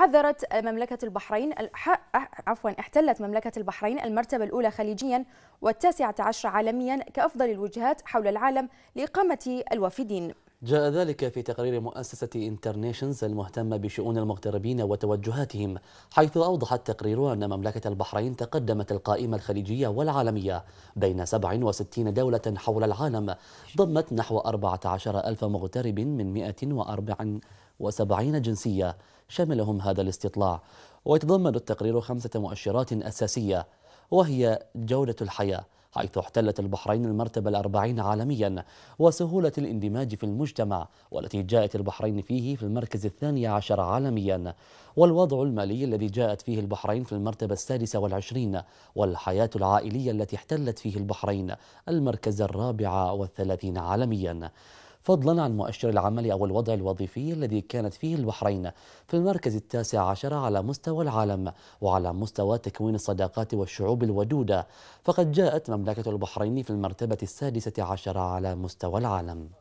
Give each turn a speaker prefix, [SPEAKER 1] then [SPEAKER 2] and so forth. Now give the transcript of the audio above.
[SPEAKER 1] حذرت مملكة البحرين عفوا احتلت مملكة البحرين المرتبة الأولى خليجيا والتاسعة عشر عالميا كأفضل الوجهات حول العالم لإقامة الوافدين
[SPEAKER 2] جاء ذلك في تقرير مؤسسة انترنيشنز المهتمة بشؤون المغتربين وتوجهاتهم حيث أوضح التقرير أن مملكة البحرين تقدمت القائمة الخليجية والعالمية بين 67 دولة حول العالم ضمت نحو 14 ألف مغترب من 174 جنسية شملهم هذا الاستطلاع ويتضمن التقرير خمسة مؤشرات أساسية وهي جودة الحياة حيث احتلت البحرين المرتبة الأربعين عالميا وسهولة الاندماج في المجتمع والتي جاءت البحرين فيه في المركز الثاني عشر عالميا والوضع المالي الذي جاءت فيه البحرين في المرتبة السادسة والعشرين والحياة العائلية التي احتلت فيه البحرين المركز الرابع والثلاثين عالميا فضلا عن مؤشر العمل أو الوضع الوظيفي الذي كانت فيه البحرين في المركز التاسع عشر على مستوى العالم وعلى مستوى تكوين الصداقات والشعوب الودودة فقد جاءت مملكة البحرين في المرتبة السادسة عشر على مستوى العالم